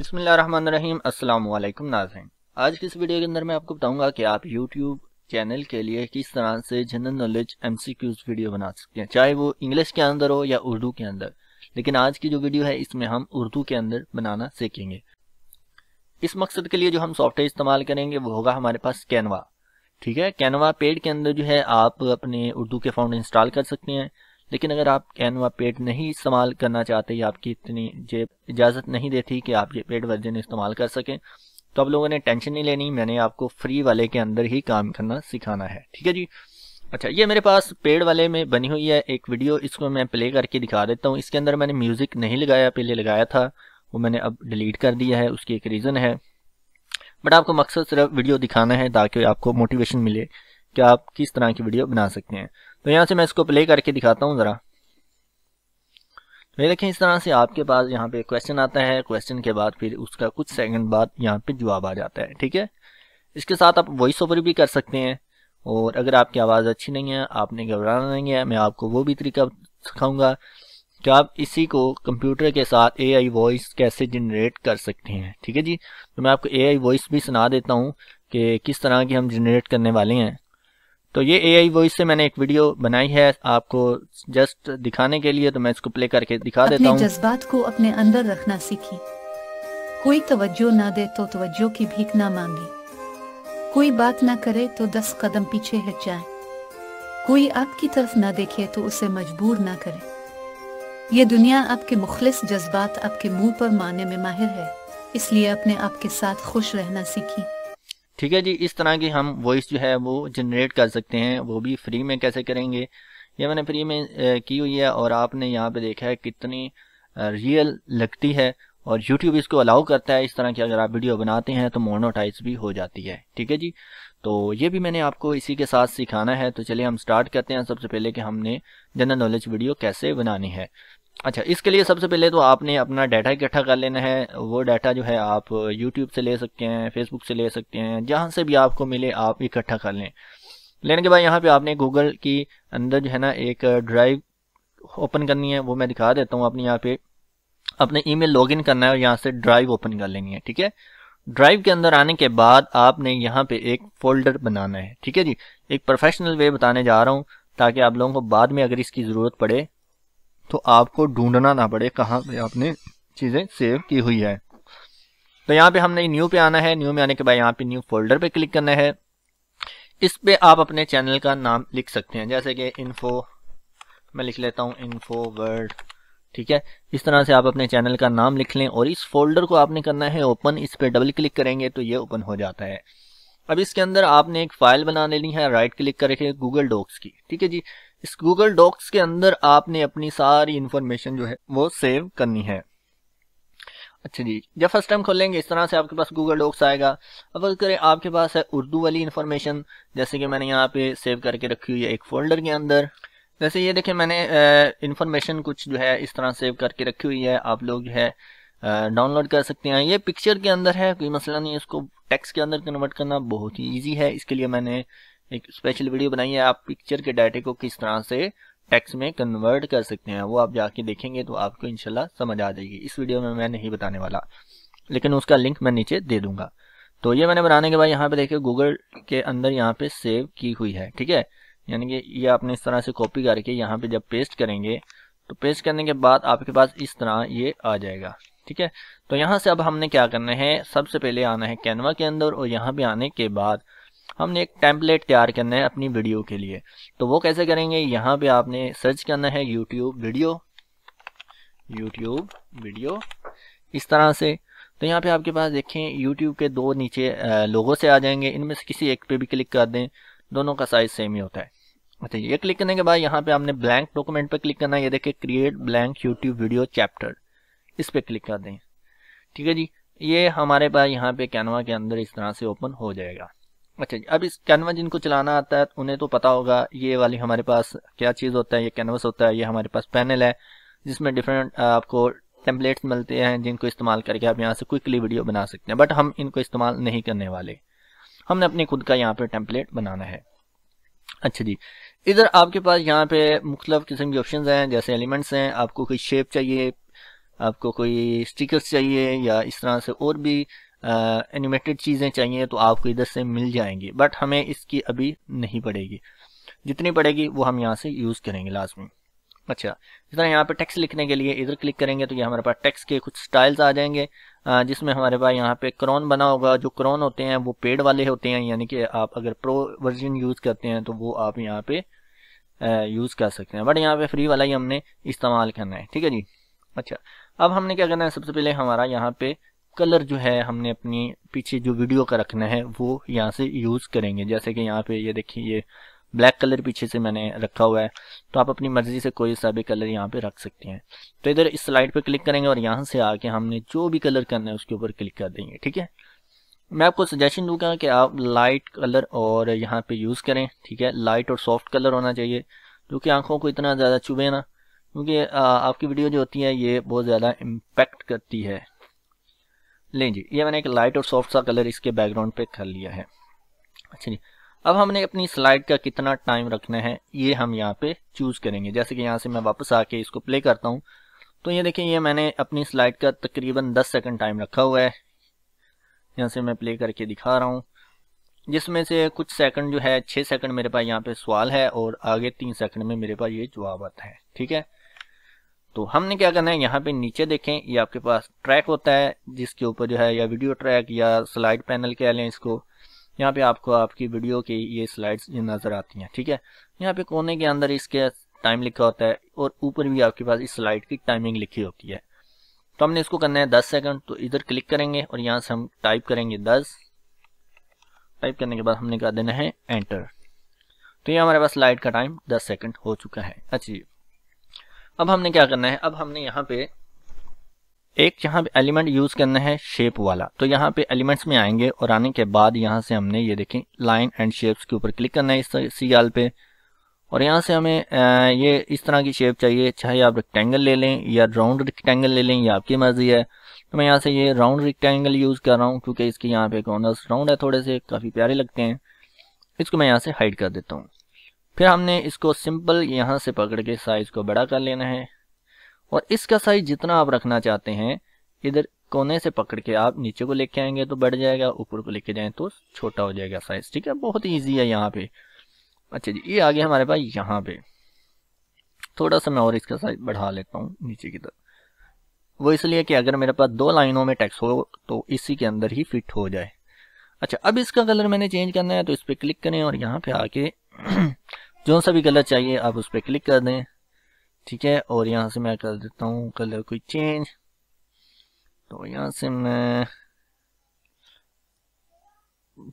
बसमीम अल्लाम नाजरन आज की इस वीडियो के अंदर मैं आपको बताऊंगा कि आप YouTube चैनल के लिए किस तरह से जनरल नॉलेज एम वीडियो बना सकते हैं चाहे वो इंग्लिश के अंदर हो या उर्दू के अंदर लेकिन आज की जो वीडियो है इसमें हम उर्दू के अंदर बनाना सीखेंगे इस मकसद के लिए जो हम सॉफ्टवेयर इस्तेमाल करेंगे वो होगा हमारे पास कैनवा ठीक है कैनवा पेड के अंदर जो है आप अपने उर्दू के फाउंड इंस्टॉल कर सकते हैं लेकिन अगर आप कैनवा पेड नहीं इस्तेमाल करना चाहते या आपकी इतनी जेब इजाज़त नहीं देती कि आप ये पेड वर्जन इस्तेमाल कर सकें तो आप लोगों ने टेंशन नहीं लेनी मैंने आपको फ्री वाले के अंदर ही काम करना सिखाना है ठीक है जी अच्छा ये मेरे पास पेड़ वाले में बनी हुई है एक वीडियो इसको मैं प्ले करके दिखा देता हूँ इसके अंदर मैंने म्यूज़िक नहीं लगाया पहले लगाया था वो मैंने अब डिलीट कर दिया है उसकी एक रीज़न है बट आपको मकसद सिर्फ वीडियो दिखाना है ताकि आपको मोटिवेशन मिले कि आप किस तरह की वीडियो बना सकते हैं तो यहाँ से मैं इसको प्ले करके दिखाता हूँ ज़रा तो ये देखें इस तरह से आपके पास यहाँ पे क्वेश्चन आता है क्वेश्चन के बाद फिर उसका कुछ सेकंड बाद यहाँ पे जवाब आ जाता है ठीक है इसके साथ आप वॉइस ओवर भी कर सकते हैं और अगर आपकी आवाज़ अच्छी नहीं है आपने घबराना नहीं है मैं आपको वो भी तरीका सिखाऊंगा कि आप इसी को कंप्यूटर के साथ ए वॉइस कैसे जनरेट कर सकते हैं ठीक है जी तो मैं आपको ए वॉइस भी सुना देता हूँ कि किस तरह की हम जनरेट करने वाले हैं तो ये ए आई वॉइस से मैंने एक वीडियो बनाई है आपको जस्ट दिखाने के लिए तो मैं इसको प्ले करके दिखा अपने देता हूँ जज्बात को अपने अंदर रखना सीखी कोई तवज्जो ना दे तो तवज्जो की भीख ना मांगे कोई बात ना करे तो दस कदम पीछे हट जाए कोई आपकी तरफ ना देखे तो उसे मजबूर ना करे ये दुनिया आपके मुखलिस जज्बात आपके मुंह पर मानने में माहिर है इसलिए अपने आप के साथ खुश रहना सीखी ठीक है जी इस तरह की हम वॉइस जो है वो जनरेट कर सकते हैं वो भी फ्री में कैसे करेंगे ये मैंने फ्री में की हुई है और आपने यहाँ पे देखा है कितनी रियल लगती है और यूट्यूब इसको अलाउ करता है इस तरह की अगर आप वीडियो बनाते हैं तो मोनोटाइज भी हो जाती है ठीक है जी तो ये भी मैंने आपको इसी के साथ सिखाना है तो चलिए हम स्टार्ट करते हैं सबसे पहले कि हमने जनरल नॉलेज वीडियो कैसे बनानी है अच्छा इसके लिए सबसे पहले तो आपने अपना डाटा इकट्ठा कर लेना है वो डाटा जो है आप यूट्यूब से ले सकते हैं फेसबुक से ले सकते हैं जहाँ से भी आपको मिले आप इकट्ठा कर लें लेने के बाद यहाँ पे आपने गूगल की अंदर जो है ना एक ड्राइव ओपन करनी है वो मैं दिखा देता हूँ अपने यहाँ पे अपने ईमेल लॉगिन करना है और यहाँ से ड्राइव ओपन कर लेनी है ठीक है ड्राइव के अंदर आने के बाद आपने यहाँ पे एक फोल्डर बनाना है ठीक है जी एक प्रोफेशनल वे बताने जा रहा हूँ ताकि आप लोगों को बाद में अगर इसकी ज़रूरत पड़े तो आपको ढूंढना ना पड़े कहाँ पे आपने चीज़ें सेव की हुई है तो यहाँ पे हमने न्यू पे आना है न्यू में आने के बाद यहाँ पे न्यू फोल्डर पे क्लिक करना है इस पे आप अपने चैनल का नाम लिख सकते हैं जैसे कि इन्फो मैं लिख लेता हूँ इन्फो वर्ड ठीक है इस तरह से आप अपने चैनल का नाम लिख लें और इस फोल्डर को आपने करना है ओपन इस पर डबल क्लिक करेंगे तो ये ओपन हो जाता है अब इसके अंदर आपने एक फाइल बना लेनी है राइट क्लिक करके गूगल डॉक्स की ठीक है जी इस गूगल डॉक्स के अंदर आपने अपनी सारी इंफॉर्मेशन जो है वो सेव करनी है अच्छा जी जब फर्स्ट टाइम खोलेंगे इस तरह से आपके पास गूगल डॉक्स आएगा अब अगर करें आपके पास है उर्दू वाली इन्फॉर्मेशन जैसे कि मैंने यहाँ पे सेव करके रखी हुई है एक फोल्डर के अंदर जैसे ये देखें मैंने इन्फॉर्मेशन कुछ जो है इस तरह सेव करके रखी हुई है आप लोग जो है डाउनलोड कर सकते हैं ये पिक्चर के अंदर है कोई मसला नहीं इसको टेक्स्ट के अंदर कन्वर्ट करना बहुत ही ईजी है इसके लिए मैंने एक स्पेशल वीडियो बनाई है आप पिक्चर के डाटे को किस तरह से टेक्स्ट में कन्वर्ट कर सकते हैं वो आप जाके देखेंगे तो आपको इनशाला समझ आ जाएगी इस वीडियो में मैं नहीं बताने वाला लेकिन उसका लिंक मैं नीचे दे दूंगा तो ये मैंने बनाने के बाद यहाँ पे देखिए गूगल के अंदर यहाँ पे सेव की हुई है ठीक है यानी कि ये आपने इस तरह से कॉपी करके यहाँ पे जब पेस्ट करेंगे तो पेस्ट करने के बाद आपके पास इस तरह ये आ जाएगा ठीक है तो यहाँ से अब हमने क्या करना है सबसे पहले आना है कैनवा के अंदर और यहाँ पे आने के बाद हमने एक टेम्पलेट तैयार करना है अपनी वीडियो के लिए तो वो कैसे करेंगे यहाँ पे आपने सर्च करना है यूट्यूब वीडियो यूट्यूब वीडियो इस तरह से तो यहाँ पे आपके पास देखें यूट्यूब के दो नीचे लोगों से आ जाएंगे इनमें से किसी एक पे भी क्लिक कर दें दोनों का साइज सेम ही होता है अच्छा ये क्लिक करने के बाद यहाँ पे आपने ब्लैंक डॉक्यूमेंट पे क्लिक करना है ये देखें create blank YouTube video chapter इस पर क्लिक कर दें ठीक है जी ये हमारे पास यहाँ पे कैनवा के अंदर इस तरह से ओपन हो जाएगा अच्छा जी अब इस कैनवा जिनको चलाना आता है उन्हें तो पता होगा ये वाली हमारे पास क्या चीज़ होता है ये कैनवस होता है ये हमारे पास पैनल है जिसमें डिफरेंट आपको टेम्पलेट्स मिलते हैं जिनको इस्तेमाल करके आप यहाँ से क्विकली वीडियो बना सकते हैं बट हम इनको इस्तेमाल नहीं करने वाले हमने अपने खुद का यहाँ पे टेम्पलेट बनाना है अच्छा जी इधर आपके पास यहाँ पे मुख्तफ किस्म के ऑप्शन हैं जैसे एलिमेंट्स हैं आपको कोई शेप चाहिए आपको कोई स्टिकर्स चाहिए या इस तरह से और भी एनिमेटेड चीज़ें चाहिए तो आपको इधर से मिल जाएंगी बट हमें इसकी अभी नहीं पड़ेगी जितनी पड़ेगी वो हम यहाँ से यूज़ करेंगे लास्ट में अच्छा इस तरह यहाँ पे टेक्स लिखने के लिए इधर क्लिक करेंगे तो ये हमारे पास टेक्स के कुछ स्टाइल्स आ जाएंगे जिसमें हमारे पास यहाँ पे क्रॉन बना होगा जो क्रॉन होते हैं वो पेड वाले होते हैं यानी कि आप अगर प्रो वर्जन यूज़ करते हैं तो वो आप यहाँ पे यूज़ कर सकते हैं बट यहाँ पे फ्री वाला ही हमने इस्तेमाल करना है ठीक है जी अच्छा अब हमने क्या करना है सबसे पहले हमारा यहाँ पे कलर जो है हमने अपनी पीछे जो वीडियो का रखना है वो यहाँ से यूज़ करेंगे जैसे कि यहाँ पे ये देखिए ये ब्लैक कलर पीछे से मैंने रखा हुआ है तो आप अपनी मर्ज़ी से कोई सा भी कलर यहाँ पे रख सकते हैं तो इधर इस स्लाइड पे क्लिक करेंगे और यहाँ से आके हमने जो भी कलर करना है उसके ऊपर क्लिक कर देंगे ठीक है मैं आपको सजेशन दूंगा कि आप लाइट कलर और यहाँ पे यूज़ करें ठीक है लाइट और सॉफ्ट कलर होना चाहिए जो कि आंखों को इतना ज़्यादा चुभे ना क्योंकि आपकी वीडियो जो होती है ये बहुत ज़्यादा इम्पेक्ट करती है लें जी ये मैंने एक लाइट और सॉफ्ट सा कलर इसके बैकग्राउंड पे कर लिया है अच्छा जी अब हमने अपनी स्लाइड का कितना टाइम रखना है ये हम यहाँ पे चूज़ करेंगे जैसे कि यहाँ से मैं वापस आके इसको प्ले करता हूँ तो ये देखिए ये मैंने अपनी स्लाइड का तकरीबन 10 सेकंड टाइम रखा हुआ है यहाँ से मैं प्ले करके दिखा रहा हूँ जिसमें से कुछ सेकंड जो है छः सेकंड मेरे पास यहाँ पे सवाल है और आगे तीन सेकंड में मेरे पास ये जवाब आता है ठीक है तो हमने क्या करना है यहाँ पे नीचे देखें ये आपके पास ट्रैक होता है जिसके ऊपर जो है या वीडियो ट्रैक या स्लाइड पैनल कह लें इसको यहाँ पे आपको आपकी वीडियो की ये स्लाइड्स नज़र आती हैं ठीक है यहाँ पे कोने के अंदर इसके टाइम लिखा होता है और ऊपर भी आपके पास इस स्लाइड की टाइमिंग लिखी होती है तो हमने इसको करना है दस सेकंड तो इधर क्लिक करेंगे और यहाँ से हम टाइप करेंगे दस टाइप करने के बाद हमने कहा देना है एंटर तो ये हमारे पास स्लाइड का टाइम दस सेकंड हो चुका है अच्छा अब हमने क्या करना है अब हमने यहाँ पे एक यहाँ पे एलिमेंट यूज करना है शेप वाला तो यहाँ पे एलिमेंट्स में आएंगे और आने के बाद यहाँ से हमने ये देखें लाइन एंड शेप्स के ऊपर क्लिक करना है इस सीआल पे और यहाँ से हमें ये इस तरह की शेप चाहिए चाहे आप रेक्टेंगल ले लें या राउंड रेक्टेंगल ले लें ये आपकी मर्जी है तो मैं यहाँ से ये राउंड रेक्टेंगल यूज़ कर रहा हूँ क्योंकि इसके यहाँ पे कॉर्नर्स राउंड है थोड़े से काफ़ी प्यारे लगते हैं इसको मैं यहाँ से हाइड कर देता हूँ फिर हमने इसको सिंपल यहाँ से पकड़ के साइज़ को बड़ा कर लेना है और इसका साइज जितना आप रखना चाहते हैं इधर कोने से पकड़ के आप नीचे को लेके आएंगे तो बढ़ जाएगा ऊपर को लेके जाएं तो छोटा हो जाएगा साइज ठीक है बहुत ईजी है यहाँ पे अच्छा जी ये आ गया हमारे पास यहाँ पे थोड़ा सा मैं और इसका साइज बढ़ा लेता हूँ नीचे की तरफ वो इसलिए कि अगर मेरे पास दो लाइनों में टैक्स हो तो इसी के अंदर ही फिट हो जाए अच्छा अब इसका कलर मैंने चेंज करना है तो इस पर क्लिक करें और यहाँ पे आके जो सा भी कलर चाहिए आप उस पर क्लिक कर दें ठीक है और यहाँ से मैं कर देता हूँ कलर कोई चेंज तो यहाँ से मैं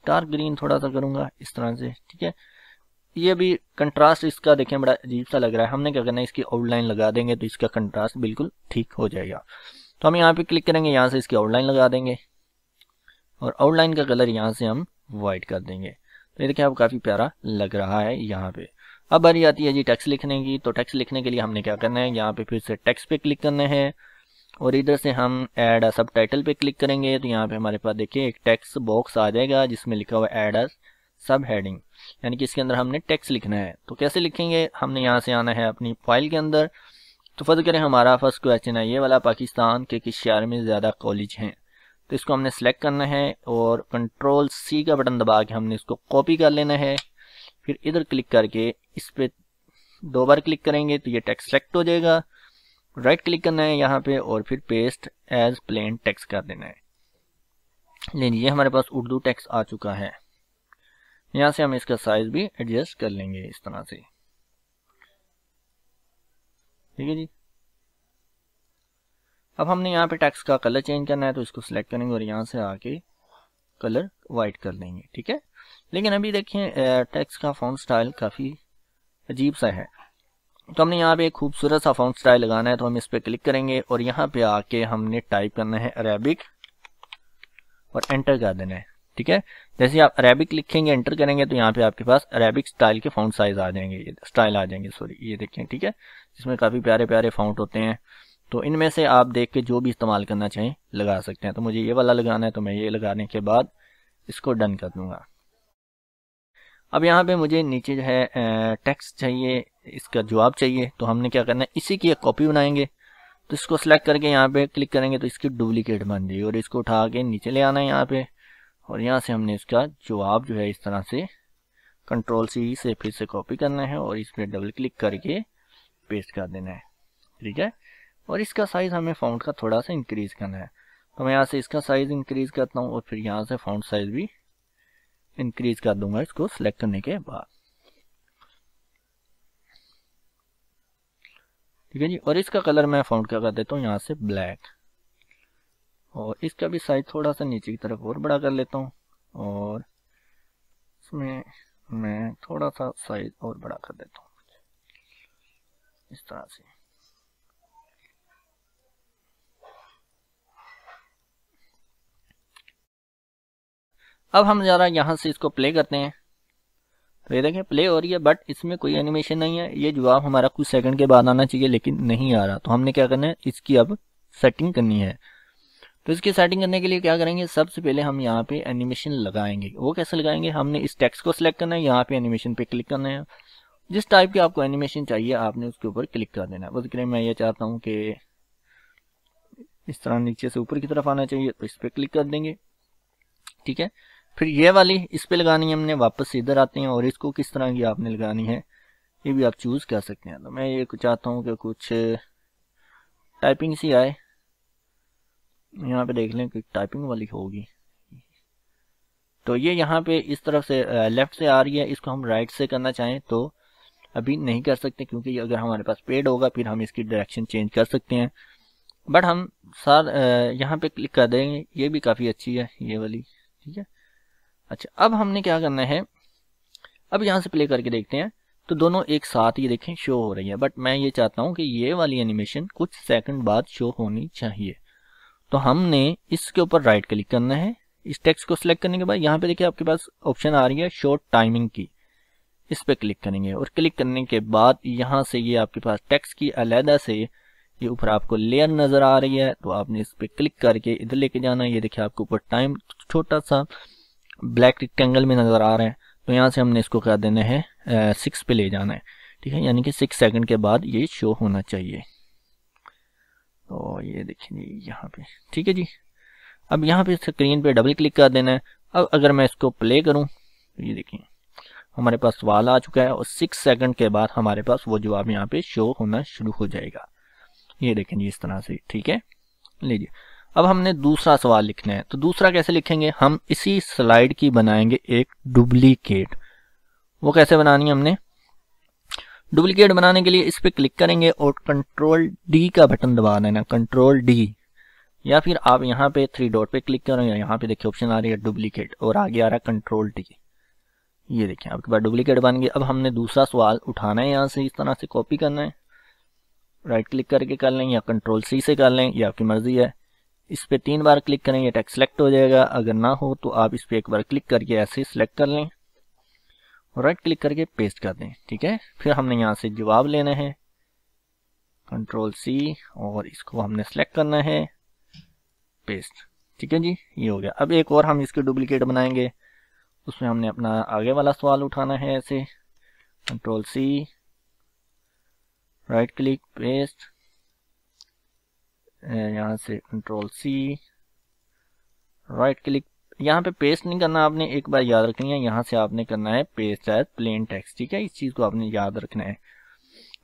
डार्क ग्रीन थोड़ा सा करूँगा इस तरह से ठीक है ये भी कंट्रास्ट इसका देखें बड़ा अजीब सा लग रहा है हमने क्या करना है इसकी आउटलाइन लगा देंगे तो इसका कंट्रास्ट बिल्कुल ठीक हो जाएगा तो हम यहाँ पे क्लिक करेंगे यहाँ से इसकी आउटलाइन लगा देंगे और आउटलाइन का कलर यहाँ से हम वाइट कर देंगे तो ये देखिए आप काफ़ी प्यारा लग रहा है यहाँ पे अब बारी आती है जी टैक्स लिखने की तो टैक्स लिखने के लिए हमने क्या करना है यहाँ पे फिर से टैक्स पे क्लिक करना है और इधर से हम एड सब टाइटल पे क्लिक करेंगे तो यहाँ पे हमारे पास देखिए एक टैक्स बॉक्स आ जाएगा जिसमें लिखा हुआ एड अस सब हेडिंग यानी कि इसके अंदर हमने टैक्स लिखना है तो कैसे लिखेंगे हमने यहाँ से आना है अपनी फाइल के अंदर तो फर्ज करें हमारा फर्स्ट क्वेश्चन है ये वाला पाकिस्तान के किस शहर में ज़्यादा कॉलेज हैं तो इसको हमने सेलेक्ट करना है और कंट्रोल सी का बटन दबा के हमने इसको कॉपी कर लेना है फिर इधर क्लिक करके इस पर दो बार क्लिक करेंगे तो ये टेक्स्ट सेलेक्ट हो जाएगा राइट क्लिक करना है यहाँ पे और फिर पेस्ट एज प्लेन टेक्स्ट कर देना है ले लीजिए हमारे पास उर्दू टेक्स्ट आ चुका है यहाँ से हम इसका साइज भी एडजस्ट कर लेंगे इस तरह से ठीक है जी अब हमने यहाँ पे टेक्स्ट का कलर चेंज करना है तो इसको सिलेक्ट करेंगे और यहाँ से आके कलर वाइट कर लेंगे ठीक है लेकिन अभी देखिए टेक्स्ट का फॉन्ट स्टाइल काफ़ी अजीब सा है तो हमने यहाँ पे एक खूबसूरत सा फाउंड स्टाइल लगाना है तो हम इस पर क्लिक करेंगे और यहाँ पे आके हमने टाइप करना है अरेबिक और एंटर कर देना है ठीक है जैसे आप अरेबिक लिखेंगे एंटर करेंगे तो यहाँ पे आपके पास अरेबिक स्टाइल के फाउंड साइज आ जाएंगे स्टाइल आ जाएंगे सॉरी ये देखें ठीक है जिसमें काफ़ी प्यारे प्यारे फाउंड होते हैं तो इनमें से आप देख के जो भी इस्तेमाल करना चाहें लगा सकते हैं तो मुझे ये वाला लगाना है तो मैं ये लगाने के बाद इसको डन कर दूंगा अब यहाँ पे मुझे नीचे जो है टेक्स्ट चाहिए इसका जवाब चाहिए तो हमने क्या करना है इसी की एक कॉपी बनाएंगे तो इसको सेलेक्ट करके यहाँ पे क्लिक करेंगे तो इसकी डुप्लीकेट बन जाएगी और इसको उठा के नीचे ले आना है यहाँ पे और यहाँ से हमने इसका जवाब जो है इस तरह से कंट्रोल सी से फिर से कॉपी करना है और इस पर डबल क्लिक करके पेस्ट कर देना है ठीक है और इसका साइज़ हमें फाउंड का थोड़ा सा इंक्रीज़ करना है तो मैं यहाँ से इसका साइज़ इंक्रीज़ करता हूँ और फिर यहाँ से फाउंड साइज़ भी इंक्रीज कर दूंगा इसको सिलेक्ट करने के बाद ठीक है जी और इसका कलर मैं फाउंड क्या कर देता हूँ यहाँ से ब्लैक और इसका भी साइज थोड़ा सा नीचे की तरफ और बड़ा कर लेता हूँ और इसमें मैं थोड़ा सा साइज और बड़ा कर देता हूँ इस तरह से अब हम ज़रा यहाँ से इसको प्ले करते हैं तो ये देखें प्ले हो रही है बट इसमें कोई एनिमेशन नहीं है ये जवाब हमारा कुछ सेकंड के बाद आना चाहिए लेकिन नहीं आ रहा तो हमने क्या करना है इसकी अब सेटिंग करनी है तो इसकी सेटिंग करने के लिए क्या करेंगे सबसे पहले हम यहाँ पे एनिमेशन लगाएंगे वो कैसे लगाएंगे हमने इस टेक्स्ट को सिलेक्ट करना है यहाँ पे एनिमेशन पे क्लिक करना है जिस टाइप की आपको एनिमेशन चाहिए आपने उसके ऊपर क्लिक कर देना है उसके लिए मैं ये चाहता हूँ कि इस तरह नीचे से ऊपर की तरफ आना चाहिए तो इस पर क्लिक कर देंगे ठीक है फिर ये वाली इस पे लगानी है हमने वापस इधर आते हैं और इसको किस तरह की आपने लगानी है ये भी आप चूज़ कर सकते हैं तो मैं ये चाहता हूँ कि कुछ टाइपिंग सी आए यहाँ पे देख लें कि टाइपिंग वाली होगी तो ये यहाँ पे इस तरफ से लेफ़्ट से आ रही है इसको हम राइट से करना चाहें तो अभी नहीं कर सकते क्योंकि अगर हमारे पास पेड होगा फिर हम इसकी डायरेक्शन चेंज कर सकते हैं बट हम सार यहाँ पे क्लिक कर देंगे ये भी काफ़ी अच्छी है ये वाली ठीक है अच्छा अब हमने क्या करना है अब यहाँ से प्ले करके देखते हैं तो दोनों एक साथ ये देखें शो हो रही है बट मैं ये चाहता हूँ कि ये वाली एनिमेशन कुछ सेकंड बाद शो होनी चाहिए तो हमने इसके ऊपर राइट क्लिक करना है इस टेक्स्ट को सिलेक्ट करने के बाद यहाँ पे देखिए आपके पास ऑप्शन आ रही है शो टाइमिंग की इस पर क्लिक करेंगे और क्लिक करने के बाद यहाँ से ये आपके पास टेक्स्ट की अलहदा से ये ऊपर आपको लेयर नज़र आ रही है तो आपने इस पर क्लिक करके इधर लेके जाना ये देखिए आपके ऊपर टाइम छोटा सा ब्लैक रिक्टेंगल में नज़र आ रहे हैं तो यहाँ से हमने इसको क्या देना है सिक्स पे ले जाना है ठीक है यानी कि सिक्स सेकंड के बाद ये शो होना चाहिए तो ये देखिए यहाँ पे ठीक है जी अब यहाँ पे स्क्रीन पे डबल क्लिक कर देना है अब अगर मैं इसको प्ले करूँ तो ये देखिए हमारे पास सवाल आ चुका है और सिक्स सेकंड के बाद हमारे पास वो जवाब यहाँ पे शो होना शुरू हो जाएगा ये देखें जी इस तरह से ठीक है लीजिए अब हमने दूसरा सवाल लिखना है तो दूसरा कैसे लिखेंगे हम इसी स्लाइड की बनाएंगे एक डुप्लीकेट वो कैसे बनानी है हमने डुप्लीकेट बनाने के लिए इस पर क्लिक करेंगे और कंट्रोल डी का बटन दबा देना कंट्रोल डी या फिर आप यहाँ पे थ्री डॉट पे क्लिक करें या यहाँ पे देखिए ऑप्शन आ रही है डुप्लीकेट और आगे आ रहा है कंट्रोल डी ये देखिए आपके पास डुप्लीकेट बन गई अब हमने दूसरा सवाल उठाना है यहाँ से इस तरह से कॉपी करना है राइट क्लिक करके कर लें या कंट्रोल सी से कर लें या आपकी मर्जी है इस पर तीन बार क्लिक करेंगे टैक्स सेलेक्ट हो जाएगा अगर ना हो तो आप इस पर एक बार क्लिक करके ऐसे सिलेक्ट कर लें राइट क्लिक करके पेस्ट कर दें ठीक है फिर हमने यहाँ से जवाब लेना है कंट्रोल सी और इसको हमने सेलेक्ट करना है पेस्ट ठीक है जी ये हो गया अब एक और हम इसके डुप्लीकेट बनाएंगे उसमें हमने अपना आगे वाला सवाल उठाना है ऐसे control C right click paste यहाँ से कंट्रोल सी राइट क्लिक यहाँ पे पेस्ट नहीं करना आपने एक बार याद रखनी है यहाँ से आपने करना है पेस्ट एज प्लेन टेक्स्ट ठीक है इस चीज़ को आपने याद रखना है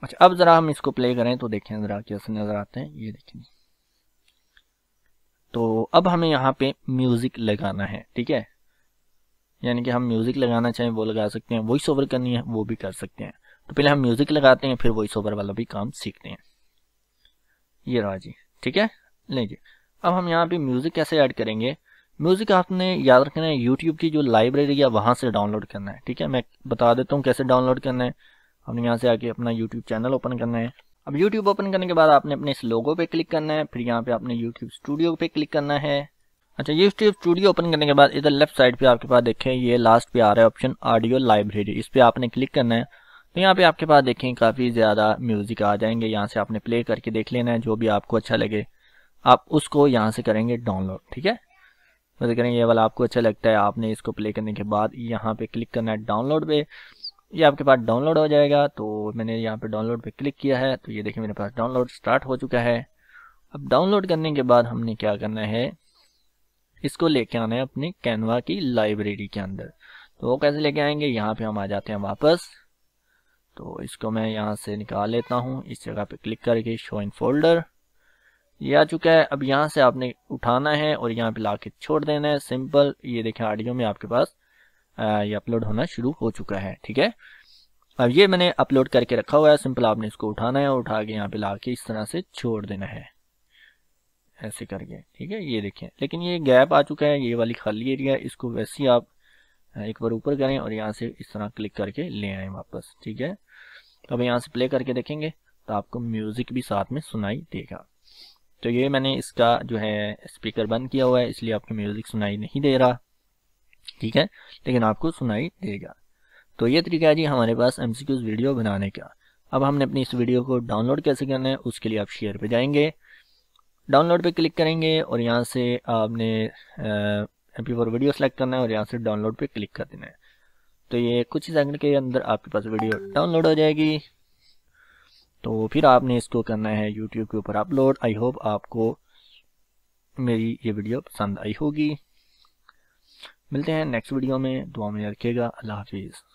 अच्छा अब ज़रा हम इसको प्ले करें तो देखें ज़रा कैसे नज़र आते हैं ये देखें तो अब हमें यहाँ पे म्यूज़िक लगाना है ठीक है यानी कि हम म्यूज़िक लगाना चाहें वो लगा सकते हैं वॉइस ओवर करनी है वो भी कर सकते हैं तो पहले हम म्यूज़िक लगाते हैं फिर वॉइस ओवर वाला भी काम सीखते हैं ये राजी ठीक है जी अब हम यहाँ पे म्यूज़िक कैसे ऐड करेंगे म्यूज़िक आपने याद रखना है यूट्यूब की जो लाइब्रेरी है वहाँ से डाउनलोड करना है ठीक है मैं बता देता हूँ कैसे डाउनलोड करना है हमने यहाँ से आके अपना यूट्यूब चैनल ओपन करना है अब यूट्यूब ओपन करने के बाद आपने अपने इस लोगो पे क्लिक करना है फिर यहाँ पे आपने यूट्यूब स्टूडियो पे क्लिक करना है अच्छा यूट्यूब स्टूडियो ओपन करने के बाद इधर लेफ्ट साइड पे आपके पास देखें ये लास्ट पे आ रहा है ऑप्शन ऑडियो लाइब्रेरी इस पर आपने क्लिक करना है तो यहाँ पे आपके पास देखें काफ़ी ज़्यादा म्यूज़िक आ जाएंगे यहाँ से आपने प्ले करके देख लेना है जो भी आपको अच्छा लगे आप उसको यहाँ से करेंगे डाउनलोड ठीक है वैसे करेंगे ये वाला आपको अच्छा लगता है आपने इसको प्ले करने के बाद यहाँ पे क्लिक करना है डाउनलोड पे ये आपके पास डाउनलोड हो जाएगा तो मैंने यहाँ पे डाउनलोड पे क्लिक किया है तो ये देखिए मेरे पास डाउनलोड स्टार्ट हो चुका है अब डाउनलोड करने के बाद हमने क्या करना है इसको लेके आना है अपने कैनवा की लाइब्रेरी के अंदर तो वो कैसे लेके आएंगे यहाँ पे हम आ जाते हैं वापस तो इसको मैं यहाँ से निकाल लेता हूँ इस जगह पे क्लिक करके शो इन फोल्डर ये आ चुका है अब यहाँ से आपने उठाना है और यहाँ पे ला के छोड़ देना है सिंपल ये देखें ऑडियो में आपके पास ये अपलोड होना शुरू हो चुका है ठीक है अब ये मैंने अपलोड करके रखा हुआ है सिंपल आपने इसको उठाना है और उठा के यहाँ पे ला के इस तरह से छोड़ देना है ऐसे करके ठीक है ये देखें लेकिन ये गैप आ चुका है ये वाली खाली एरिया इसको वैसे ही आप एक बार ऊपर करें और यहाँ से इस तरह क्लिक करके ले आए वापस ठीक है तो अब यहाँ से प्ले करके देखेंगे तो आपको म्यूज़िक भी साथ में सुनाई देगा तो ये मैंने इसका जो है स्पीकर बंद किया हुआ है इसलिए आपको म्यूज़िक सुनाई नहीं दे रहा ठीक है लेकिन आपको सुनाई देगा तो ये तरीका है जी हमारे पास एम वीडियो बनाने का अब हमने अपनी इस वीडियो को डाउनलोड कैसे करना है उसके लिए आप शेयर पे जाएंगे डाउनलोड पे क्लिक करेंगे और यहाँ से आपने M P four video select करना है और यहाँ से डाउनलोड पे क्लिक कर देना है तो ये कुछ ही सेकंड के अंदर आपके पास वीडियो डाउनलोड हो जाएगी तो फिर आपने इसको करना है यूट्यूब के ऊपर अपलोड आई होप आपको मेरी ये वीडियो पसंद आई होगी मिलते हैं नेक्स्ट वीडियो में दुआ में रखिएगा अल्लाह हाफिज़